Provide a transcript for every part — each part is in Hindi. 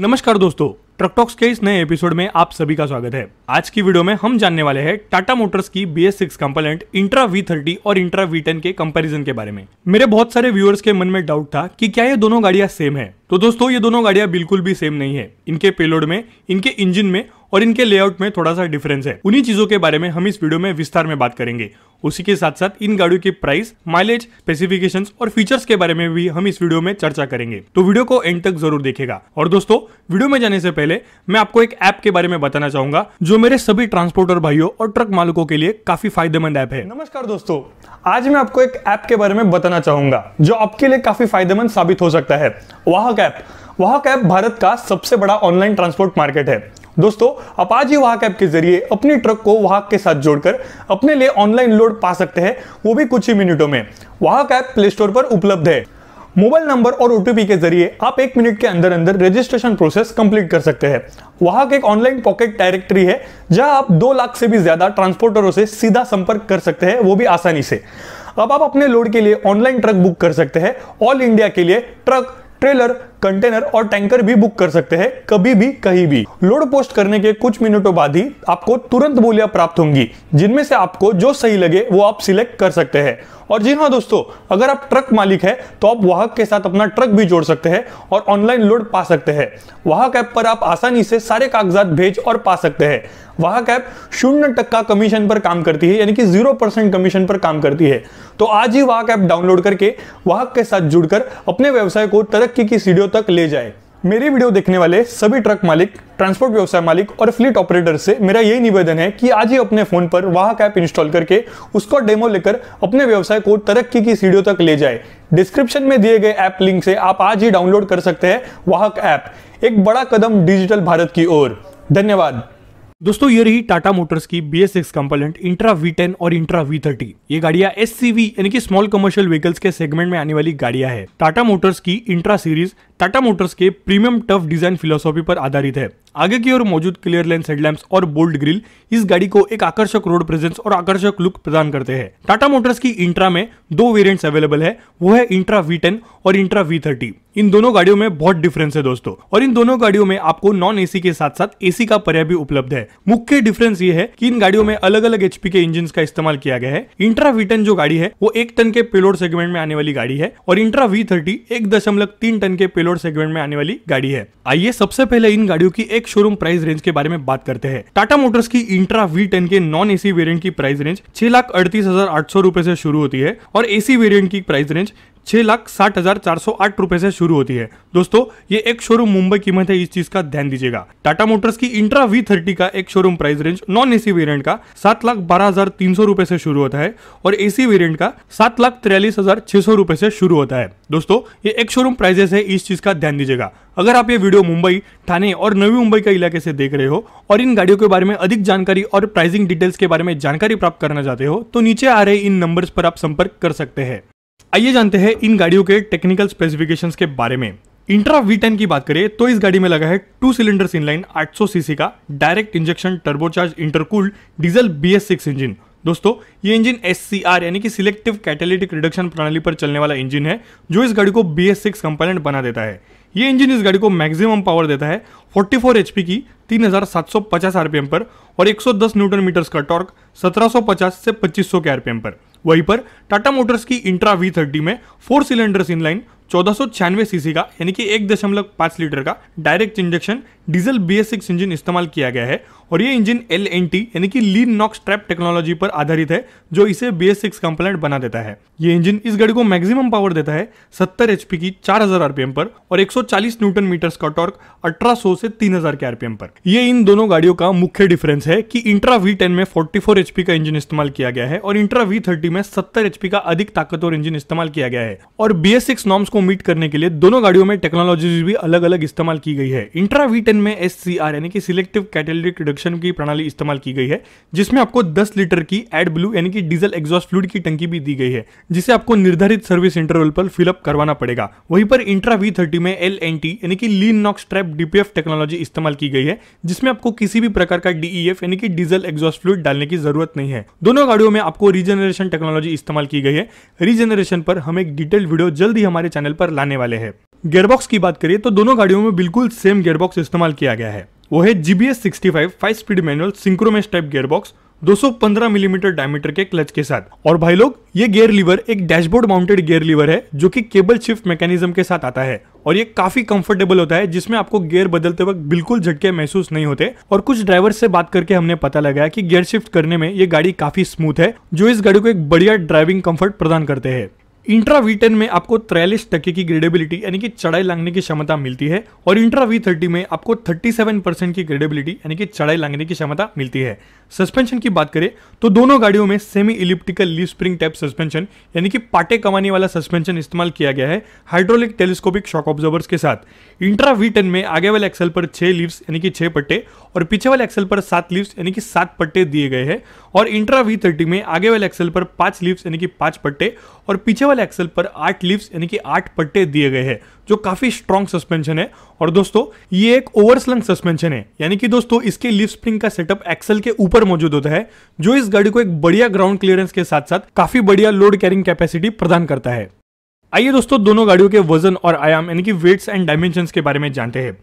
नमस्कार दोस्तों ट्रकटॉक्स के इस नए एपिसोड में आप सभी का स्वागत है आज की वीडियो में हम जानने वाले हैं टाटा मोटर्स की B S six component Intra V thirty और इंट्रा वी टेन के कंपैरिजन के बारे में मेरे बहुत सारे व्यूअर्स के मन में डाउट था कि क्या ये दोनों गाड़ियां सेम है तो दोस्तों ये दोनों गाड़ियां बिल्कुल भी सेम नहीं है इनके पेलोड में इनके इंजिन में और इनके लेआउट में थोड़ा सा डिफरेंस है उन्हीं चीजों के बारे में हम इस वीडियो में विस्तार में बात करेंगे उसी के साथ साथ इन गाड़ियों के प्राइस माइलेज स्पेसिफिकेशन और फीचर्स के बारे में भी हम इस वीडियो में चर्चा करेंगे तो वीडियो को एंड तक जरूर देखेगा और दोस्तों वीडियो में जाने से पहले मैं आपको एक ऐप के बारे में बताना चाहूंगा जो मेरे सभी ट्रांसपोर्टर भाइयों और ट्रक मालिकों के लिए काफी फायदेमंद ऐप है नमस्कार दोस्तों आज मैं आपको एक ऐप के बारे में बताना चाहूंगा जो आपके लिए काफी फायदेमंद साबित हो सकता है वाहक ऐप वाहक ऐप भारत का सबसे बड़ा ऑनलाइन ट्रांसपोर्ट मार्केट है दोस्तों अपाजी वाहक ऐप के जरिए अपनी ट्रक को वाहक के साथ जोड़कर अपने लिए ऑनलाइन लोड पा सकते हैं वो भी कुछ ही मिनटों में वाहक ऐप प्ले स्टोर पर उपलब्ध है मोबाइल नंबर और ओटीपी के जरिए आप एक मिनट के अंदर अंदर रजिस्ट्रेशन प्रोसेस कंप्लीट कर सकते हैं वहां एक ऑनलाइन पॉकेट डायरेक्टरी है जहां आप दो लाख से भी ज्यादा ट्रांसपोर्टरों से सीधा संपर्क कर सकते हैं वो भी आसानी से अब आप अपने लोड के लिए ऑनलाइन ट्रक बुक कर सकते हैं ऑल इंडिया के लिए ट्रक ट्रेलर कंटेनर और टैंकर भी बुक कर सकते हैं कभी भी कहीं भी लोड पोस्ट करने के कुछ मिनटों बाद ही आपको तुरंत बोलियां प्राप्त होंगी जिनमें से आपको जो सही लगे वो आप सिलेक्ट कर सकते हैं और जी हाँ दोस्तों अगर आप ट्रक मालिक है तो आप वाहक के साथ अपना ट्रक भी जोड़ सकते हैं और ऑनलाइन लोड पा सकते हैं वाहक ऐप पर आप आसानी से सारे कागजात भेज और पा सकते हैं वाहक ऐप शून्य टक्का कमीशन पर काम करती है यानी कि जीरो परसेंट कमीशन पर काम करती है तो आज ही वाहक ऐप डाउनलोड करके वाहक के साथ जुड़कर अपने व्यवसाय को तरक्की की सीढ़ियों तक ले जाए मेरी वीडियो देखने वाले सभी ट्रक मालिक ट्रांसपोर्ट व्यवसाय मालिक और फ्लीट ऑपरेटर से मेरा यही निवेदन है कि आज ही अपने फोन पर वाहक ऐप इंस्टॉल करके उसका डेमो लेकर अपने व्यवसाय को तरक्की की सीढ़ियों तक ले जाए डिस्क्रिप्शन में दिए गए ऐप लिंक से आप आज ही डाउनलोड कर सकते हैं वाहक ऐप एक बड़ा कदम डिजिटल भारत की ओर धन्यवाद दोस्तों ये रही टाटा मोटर्स की B S six component Intra V ten और इंट्रा वी थर्टी ये गाड़ियां एस सी वी यानी कि स्मॉल कमर्शियल व्हीकल्स के सेगमेंट में आने वाली गाड़ियां है टाटा मोटर्स की इंट्रा सीरीज टाटा मोटर्स के प्रीमियम टफ डिजाइन फिलोसॉफी पर आधारित है आगे की ओर मौजूद क्लियर लेंस हेडलैम्प और बोल्ड ग्रिल इस गाड़ी को एक आकर्षक रोड प्रेजेंस और आकर्षक लुक प्रदान करते हैं टाटा मोटर्स की इंट्रा में दो वेरिएंट्स अवेलेबल है वो है इंट्रा वी और इंट्रा वी इन दोनों गाड़ियों में बहुत डिफरेंस है दोस्तों और इन दोनों गाड़ियों में आपको नॉन एसी के साथ साथ एसी का पर्याय भी उपलब्ध है मुख्य डिफरेंस ये है कि इन गाड़ियों में अलग अलग एचपी के इंजिन का इस्तेमाल किया गया है इंट्रा वीटन जो गाड़ी है वो एक टन के पेलोड सेगमेंट में आने वाली गाड़ी है और इंट्रा वी थर्टी एक दशमलव तीन टन के पेलोड लोड सेगमेंट में आने वाली गाड़ी है आइए सबसे पहले इन गाड़ियों की एक शोरूम प्राइस रेंज के बारे में बात करते हैं टाटा मोटर्स की इंट्रा वी टेन के नॉन एसी वेरियंट की प्राइस रेंज छह लाख अड़तीस हजार आठ सौ रूपए से शुरू होती है और एसी वेरियंट की प्राइस रेंज छह लाख साठ हजार चार सौ आठ रूपए से शुरू होती है दोस्तों ये एक शोरूम मुंबई कीमत है इस चीज का ध्यान दीजिएगा टाटा मोटर्स की इंट्रा वी थर्टी का एक showroom price range non AC variant का सात लाख बारह हजार तीन सौ रूपए से शुरू होता है और एसी वेरिएंट का सात लाख तिरालीस हजार छह सौ रूपए से शुरू होता है दोस्तों ये एक शोरूम प्राइजेस है इस चीज़ का ध्यान दीजिएगा अगर आप ये वीडियो मुंबई थाने और नवी मुंबई के इलाके से देख रहे हो और इन गाड़ियों के बारे में अधिक जानकारी और प्राइसिंग डिटेल्स के बारे में जानकारी प्राप्त करना चाहते हो तो नीचे आ रहे इन नंबर्स पर आप संपर्क कर सकते हैं आइए जानते हैं इन गाड़ियों के टेक्निकल स्पेसिफिकेशन के बारे में इंट्रा वी की बात करें तो इस गाड़ी में लगा है टू सिलेंडर इनलाइन 800 सीसी का direct injection turbocharge intercooled diesel B engine दोस्तों ये इंजन एस यानी कि सिलेक्टिव कैटेलिटिक रिडक्शन प्रणाली पर चलने वाला इंजन है जो इस गाड़ी को बी एस सिक्स कंपोनेंट बना देता है ये इंजन इस गाड़ी को मैक्सिमम पावर देता है 44 फोर की 3750 आरपीएम पर और 110 सौ न्यूटन मीटर्स का टॉर्क 1750 से 2500 के आरपीएम पर वहीं पर टाटा मोटर्स की इंट्रा वी थर्टी में फोर सिलेंडर्स इनलाइन चौदह सीसी का यानी कि एक दशमलव पाँच लीटर का direct injection diesel B six engine इस्तेमाल किया गया है और ये इंजन एल एन टी यानी कि लीन नॉक्स ट्रैप टेक्नोलॉजी पर आधारित है जो इसे बी सिक्स बना देता है ये इंजन इस गाड़ी को मैक्सिमम पावर देता है 70 एचपी की 4000 आरपीएम पर और 140 न्यूटन मीटर्स का टॉर्क 1800 से 3000 के आरपीएम पर ये इन दोनों गाड़ियों का मुख्य डिफरेंस है कि इंट्रा वी टेन में फोर एचपी का इंजन इस्तेमाल किया गया है और इंट्रा वी थर्टी में सत्तर एचपी का अधिक ताकतवर इंजन इस्तेमाल किया गया है और बी एस सिक्स नॉम्स को मीट करने के लिए दोनों गाड़ियों में टेक्नोलॉजी भी अलग अलग इस्तेमाल की गई है इंट्रा वी टेन में एस सी आर यानी कि सिलेक्टिव कैटेलिटिक रिडक्शन की प्रणाली इस्तेमाल की गई है जिसमें आपको 10 लीटर की एड ब्लू यानी कि डीजल एग्जॉस्ट फ्लूड की टंकी भी दी गई है जिसे आपको निर्धारित सर्विस इंटरवल पर फिलअप करवाना पड़ेगा वहीं पर इंट्रा वी थर्टी में एल एन टी यानी कि lean NOx trap DPF technology इस्तेमाल की गई है जिसमें आपको किसी भी प्रकार का डीईएफ e यानी कि डीजल एग्जॉस्ट फ्लूड डालने की जरूरत नहीं है दोनों गाड़ियों में आपको रीजनरेशन टेक्नोलॉजी इस्तेमाल की गई है रीजनरेशन पर हम एक डिटेल वीडियो जल्द ही हमारे चैनल चैनल पर लाने वाले है गेयरबॉक्स की बात करिए तो दोनों गाड़ियों में बिल्कुल सेम गेयरबॉक्स इस्तेमाल किया गया है वो है GBS sixty five speed manual synchromesh type gearbox 215 millimetre mm diameter के क्लच के साथ और भाई लोग ये गियर लीवर एक डैशबोर्ड माउंटेड गियर लीवर है जो कि केबल शिफ्ट मैकेनिज्म के साथ आता है और ये काफी कंफर्टेबल होता है जिसमें आपको गियर बदलते वक्त बिल्कुल झटके महसूस नहीं होते और कुछ ड्राइवर से बात करके हमने पता लगाया कि गियर शिफ्ट करने में ये गाड़ी काफी स्मूथ है जो इस गाड़ी को एक बढ़िया ड्राइविंग कंफर्ट प्रदान करते हैं इंट्रा वी टेन में आपको त्रैलीस टके की ग्रेडेबिलिटी यानी कि चढ़ाई लांगने की क्षमता मिलती है और इंट्रा वी थर्टी में आपको 37 परसेंट की ग्रेडेबिलिटी यानी कि चढ़ाई लांगने की क्षमता मिलती है सस्पेंशन की बात करें तो दोनों गाड़ियों में semi elliptical leaf spring type suspension यानी कि पाटे कमाने वाला सस्पेंशन इस्तेमाल किया गया है हाइड्रोलिक टेलीस्कोपिक शॉक ऑब्जर्वर्स के साथ इंट्रा वी टेन में आगे वाले एक्सल पर छह लीव्स यानी कि छह पट्टे और पीछे वाले एक्सल पर सात लीव्स यानी कि सात पट्टे दिए गए हैं और इंट्रा वी थर्टी में आगे वाले एक्सल पर पांच लीव्स यानी कि पांच पट्टे और पीछे वाले एक्सल पर आठ लीव्स यानी कि आठ पट्टे दिए गए हैं जो काफी स्ट्रॉन्ग सस्पेंशन है और दोस्तों ये एक ओवरस्लंग सस्पेंशन है यानी कि दोस्तों इसके लिफ्ट स्प्रिंग का सेटअप एक्सल के ऊपर मौजूद होता है जो इस गाड़ी को एक बढ़िया ग्राउंड क्लियरेंस के साथ साथ काफी बढ़िया लोड कैरिंग कैपेसिटी प्रदान करता है आइए दोस्तों दोनों गाड़ियों के वजन और आयाम यानी कि वेट्स एंड डायमेंशन के बारे में जानते हैं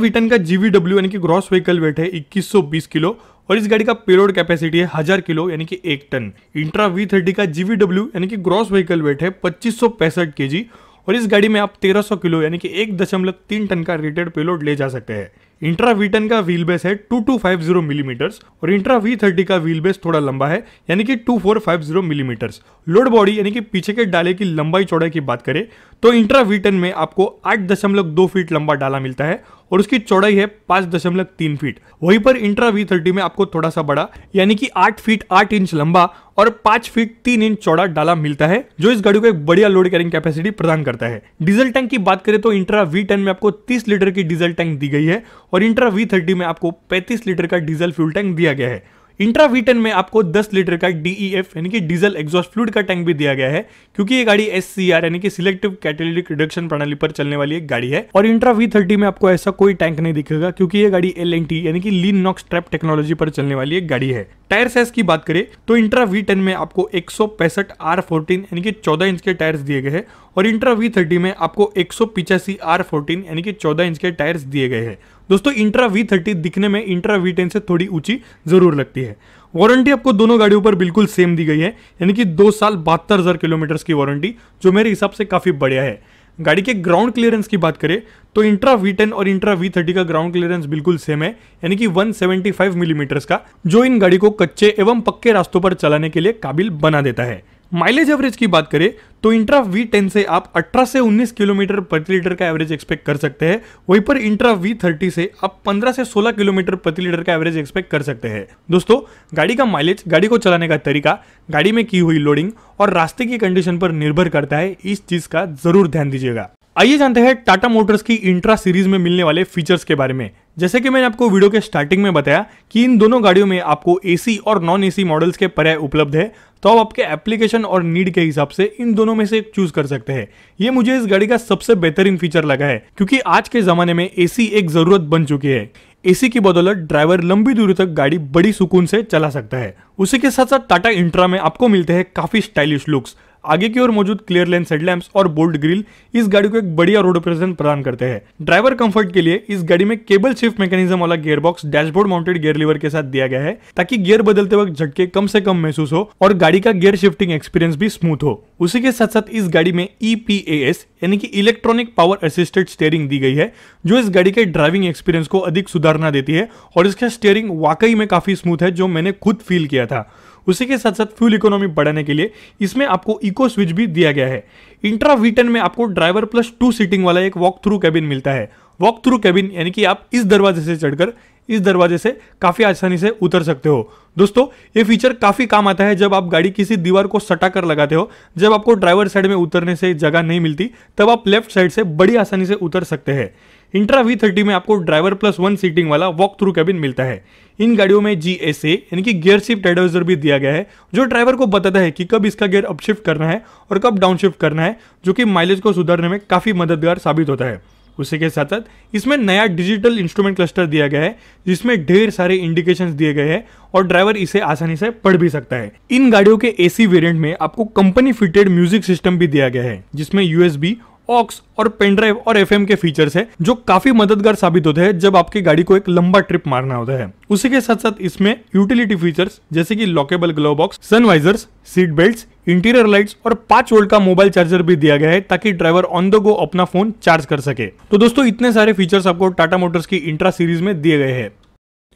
विटन का जीवीडब्ल्यू यानी कि ग्रॉस व्हीकल वेट है 2120 किलो और इस गाड़ी का पेलोड कैपेसिटी है हजार किलो यानी कि एक टन इंट्रा वी थर्टी का जीवी डब्ल्यू यानी कि ग्रॉस व्हीकल वेट है पच्चीस सौ पैंसठ के जी और इस गाड़ी में आप तेरह सौ किलो यानी कि एक दशमलव तीन टन का रेटेड पेलोड ले जा सकते हैं इंट्रा वी टन का व्हील बेस है two two five millimetres millimetre और इंट्रा वी थर्टी का व्हील बेस थोड़ा लंबा है यानी कि two four five millimetres millimetre load body यानी कि पीछे के डाले की लंबाई चौड़ाई की बात करें तो इंट्रावीटन में आपको आठ दशमलव दो फीट लंबा डाला मिलता है और उसकी चौड़ाई है पांच दशमलव तीन फीट वहीं पर इंट्रा वी थर्टी में आपको थोड़ा सा बड़ा यानी कि आठ फीट आठ इंच लंबा और पांच फीट तीन इंच चौड़ा डाला मिलता है जो इस गाड़ी को एक बढ़िया लोड कैरिंग कैपेसिटी प्रदान करता है डीजल टैंक की बात करें तो इंट्रा वी टेन में आपको तीस लीटर की डीजल टैंक दी गई है और इंट्रा वी थर्टी में आपको पैंतीस लीटर का डीजल फ्यूल टैंक दिया गया है इंट्रावीटन में आपको 10 लीटर का डीईएफ e यानी कि डीजल एग्जॉस्ट फ्लूड का टैंक भी दिया गया है क्योंकि ये गाड़ी एस सी आर यानी कि सिलेक्टिव कैटेलिटिक रिडक्शन प्रणाली पर चलने वाली एक गाड़ी है और इंट्रा वी थर्टी में आपको ऐसा कोई टैंक नहीं दिखेगा क्योंकि ये गाड़ी एल एन टी यानी कि लीन नॉक्स ट्रैप टेक्नोलॉजी पर चलने वाली एक गाड़ी है टायर साइज की बात करें तो इंट्रा वी टेन में आपको एक सौ पैंसठ आर फोर्टीन यानी कि चौदह इंच के टायर्स दिए गए हैं और इंट्रा वी थर्टी में आपको एक सौ पिचासी आर फोर्टीन यानी कि चौदह इंच के टायर्स दिए गए हैं दोस्तों इंट्रा वी थर्टी दिखने में इंट्रा वी टेन से थोड़ी ऊंची जरूर लगती है वारंटी आपको दोनों गाड़ियों पर बिल्कुल सेम दी गई है यानी कि दो साल बहत्तर हज़ार किलोमीटर की वारंटी जो मेरे हिसाब से काफ़ी बढ़िया है गाड़ी के ग्राउंड क्लियरेंस की बात करें तो इंट्रा वी टेन और इंट्रा वी थर्टी का ग्राउंड क्लियरेंस बिल्कुल सेम है यानी कि 175 मिलीमीटर्स mm का जो इन गाड़ी को कच्चे एवं पक्के रास्तों पर चलाने के लिए काबिल बना देता है माइलेज एवरेज की बात करें तो इंट्रा वी टेन से आप 18 से 19 किलोमीटर प्रति लीटर का एवरेज एक्सपेक्ट कर सकते हैं वहीं पर इंट्रा वी थर्टी से आप 15 से 16 किलोमीटर प्रति लीटर का एवरेज एक्सपेक्ट कर सकते हैं दोस्तों गाड़ी का माइलेज गाड़ी को चलाने का तरीका गाड़ी में की हुई लोडिंग और रास्ते की कंडीशन पर निर्भर करता है इस चीज का जरूर ध्यान दीजिएगा आइए जानते हैं टाटा मोटर्स की इंट्रा सीरीज में मिलने वाले फीचर्स के बारे में जैसे कि मैंने आपको वीडियो के स्टार्टिंग में बताया कि इन दोनों गाड़ियों में आपको एसी और नॉन एसी मॉडल्स के पर्याय उपलब्ध है तो आप आपके एप्लीकेशन और नीड के हिसाब से इन दोनों में से एक चूज कर सकते हैं ये मुझे इस गाड़ी का सबसे बेहतरीन फीचर लगा है क्योंकि आज के जमाने में एसी एक जरूरत बन चुकी है एसी की बदौलत ड्राइवर लंबी दूरी तक गाड़ी बड़ी सुकून से चला सकता है उसी के साथ साथ टाटा इंट्रा में आपको मिलते हैं काफी स्टाइलिश लुक्स आगे की ओर मौजूद क्लियर लेंस हेडलैम्प और बोल्ड ग्रिल इस गाड़ी को एक बढ़िया रोड प्रदर्शन प्रदान करते हैं ड्राइवर कंफर्ट के लिए इस गाड़ी में केबल शिफ्ट मैकेनिज्म वाला gearbox dashboard mounted gear lever के साथ दिया गया है ताकि गियर बदलते वक्त झटके कम से कम महसूस हो और गाड़ी का गियर शिफ्टिंग एक्सपीरियंस भी स्मूथ हो उसी के साथ साथ इस गाड़ी में ई e यानी कि इलेक्ट्रॉनिक पावर असिस्टेड स्टेयरिंग दी गई है जो इस गाड़ी के ड्राइविंग एक्सपीरियंस को अधिक सुधारना देती है और इसका स्टेयरिंग वाकई में काफी स्मूथ है जो मैंने खुद फील किया था उसी के साथ साथ फ्यूल इकोनॉमी बढ़ाने के लिए इसमें आपको इको स्विच भी दिया गया है इंट्रा वी में आपको ड्राइवर प्लस टू सीटिंग वाला एक वॉक थ्रू कैबिन मिलता है वॉक थ्रू कैबिन यानी कि आप इस दरवाजे से चढ़कर इस दरवाजे से काफ़ी आसानी से उतर सकते हो दोस्तों ये फीचर काफ़ी काम आता है जब आप गाड़ी किसी दीवार को सटा कर लगाते हो जब आपको ड्राइवर साइड में उतरने से जगह नहीं मिलती तब आप लेफ्ट साइड से बड़ी आसानी से उतर सकते हैं इंट्रा वी थर्टी में आपको ड्राइवर प्लस वन सीटिंग वाला वॉक थ्रू कैबिन मिलता है इन गाड़ियों में जी एस एनि यानी कि गियर शिफ्ट एडवाइजर भी दिया गया है जो ड्राइवर को बताता है कि कब इसका गियर अपशिफ्ट करना है और कब डाउनशिफ्ट करना है जो कि माइलेज को सुधारने में काफ़ी मददगार साबित होता है उसी के साथ साथ इसमें नया डिजिटल इंस्ट्रूमेंट क्लस्टर दिया गया है जिसमें ढेर सारे इंडिकेशन दिए गए हैं और ड्राइवर इसे आसानी से पढ़ भी सकता है इन गाड़ियों के एसी वेरिएंट में आपको कंपनी फिटेड म्यूजिक सिस्टम भी दिया गया है जिसमें यूएसबी ऑक्स और पेनड्राइव और एफ के फीचर्स है जो काफी मददगार साबित होते हैं जब आपकी गाड़ी को एक लंबा ट्रिप मारना होता है उसी के साथ साथ इसमें यूटिलिटी फीचर्स जैसे कि lockable glove box sun visors seat belt interior lights और पांच वोल्ट का मोबाइल चार्जर भी दिया गया है ताकि ड्राइवर ऑन द गो अपना फोन चार्ज कर सके तो दोस्तों इतने सारे फीचर्स आपको टाटा मोटर्स की इंट्रा सीरीज में दिए गए हैं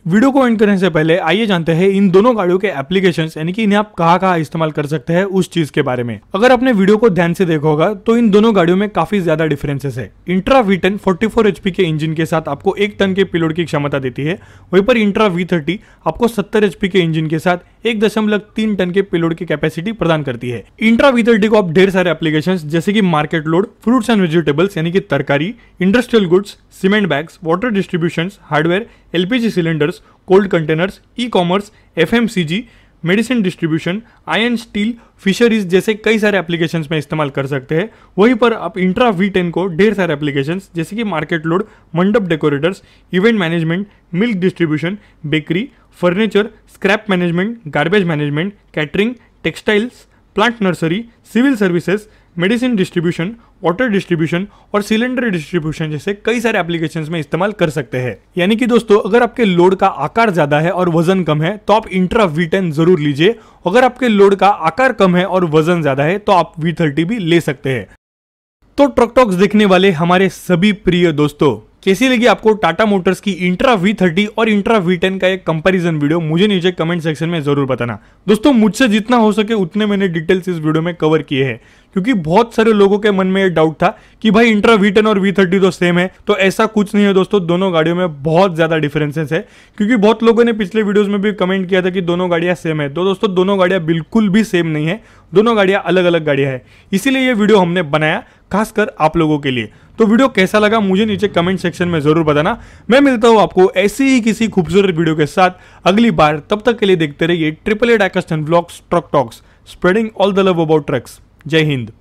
वीडियो को एंड करने से पहले आइए जानते हैं इन दोनों गाड़ियों के एप्लीकेशन यानी कि इन्हें आप कहाँ कहाँ इस्तेमाल कर सकते हैं उस चीज के बारे में अगर आपने वीडियो को ध्यान से देखोगा तो इन दोनों गाड़ियों में काफी ज्यादा डिफरेंसेस है इंट्रा वी टेन फोर्टी के इंजन के साथ आपको एक टन के पिलोड की क्षमता देती है वहीं पर इंट्रा वी आपको सत्तर एचपी के इंजन के साथ एक दशमलव तीन टन के पेलोड की कैपेसिटी प्रदान करती है इंट्रावीथर डिग ऑफ ढेर सारे एप्लीकेशन जैसे की market load fruits and vegetables यानी कि तरकारी industrial goods cement bags water distribution hardware LPG cylinders cold containers e-commerce F medicine distribution iron steel fisheries जैसे कई सारे एप्लीकेशन में इस्तेमाल कर सकते हैं वहीं पर आप इंट्रा वी टेन को ढेर सारे एप्लीकेशन जैसे कि market load mandap decorators event management milk distribution bakery furniture scrap management garbage management catering textiles plant nursery civil services medicine distribution water distribution और सिलेंडर डिस्ट्रीब्यूशन जैसे कई सारे एप्लीकेशन में इस्तेमाल कर सकते हैं यानी कि दोस्तों अगर आपके लोड का आकार ज्यादा है और वजन कम है तो आप इंट्रा वी टेन जरूर लीजिए अगर आपके लोड का आकार कम है और वजन ज्यादा है तो आप वी थर्टी भी ले सकते हैं तो ट्रकटॉक्स देखने वाले हमारे सभी प्रिय दोस्तों कैसी लगी आपको टाटा मोटर्स की इंट्रा वी थर्टी और इंट्रा वी टेन का एक कंपैरिजन वीडियो मुझे नीचे कमेंट सेक्शन में जरूर बताना दोस्तों मुझसे जितना हो सके उतने मैंने डिटेल्स इस वीडियो में कवर किए हैं क्योंकि बहुत सारे लोगों के मन में ये डाउट था कि भाई इंट्रा वी टेन और वी थर्टी तो सेम है तो ऐसा कुछ नहीं है दोस्तों दोनों गाड़ियों में बहुत ज्यादा डिफरेंसेस है क्योंकि बहुत लोगों ने पिछले वीडियोज में भी कमेंट किया था कि दोनों गाड़ियां सेम है तो दोस्तों दोनों गाड़ियां बिल्कुल भी सेम नहीं है दोनों गाड़ियां अलग अलग गाड़ियां है इसीलिए ये वीडियो हमने बनाया खासकर आप लोगों के लिए तो वीडियो कैसा लगा मुझे नीचे कमेंट सेक्शन में जरूर बताना मैं मिलता हूं आपको ऐसी ही किसी खूबसूरत वीडियो के साथ अगली बार तब तक के लिए देखते रहिए ट्रिपल एड डाकस्टन blocks blogs truck talks spreading all the love about trucks जय हिंद